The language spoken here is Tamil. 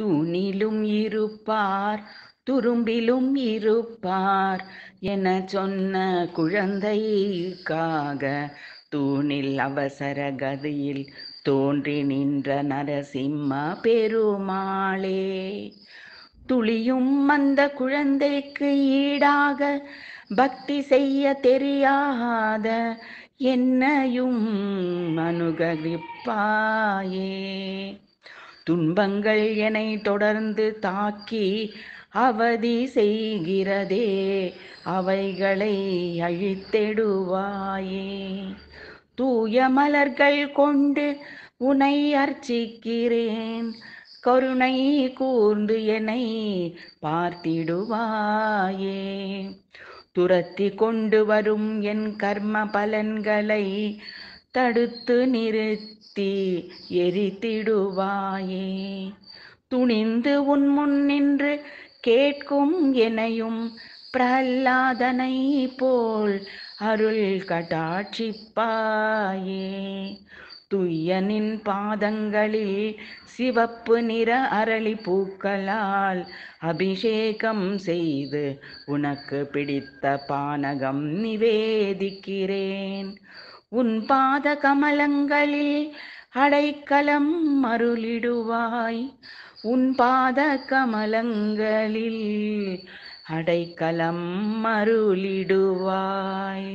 தூணிலும் இருப்பார் துரும்பிலும் இருப்பார் என சொன்ன குழந்தைக்காக தூணில் அவசர கதியில் தோன்றி நின்ற நரசிம்ம பெருமாளே துளியும் அந்த குழந்தைக்கு ஈடாக பக்தி செய்ய தெரியாத என்னையும் அனுககிப்பாயே துன்பங்கள் என்னை தொடர்ந்து தாக்கி அவதி செய்கிறதே அவைகளை அழித்தெடுவாயே தூய மலர்கள் கொண்டு உனை அர்ச்சிக்கிறேன் கருணை கூர்ந்து என்னை பார்த்திடுவாயே துரத்தி கொண்டு வரும் என் கர்ம பலன்களை தடுத்து நிறுத்த தீ எரித்திடுவாயே துணிந்து உன் முன் நின்று கேட்கும் எனையும் பிரல்லாதனை போல் அருள் கடாட்சிப்பாயே துய்யனின் பாதங்களில் சிவப்பு நிற அரளி பூக்களால் அபிஷேகம் செய்து உனக்கு பிடித்த பானகம் நிவேதிக்கிறேன் உன் பாத கமலங்களில் அடைக்கலம் மருளிடுவாய் உன் பாத கமலங்களில் அடைக்கலம் மருளிடுவாய்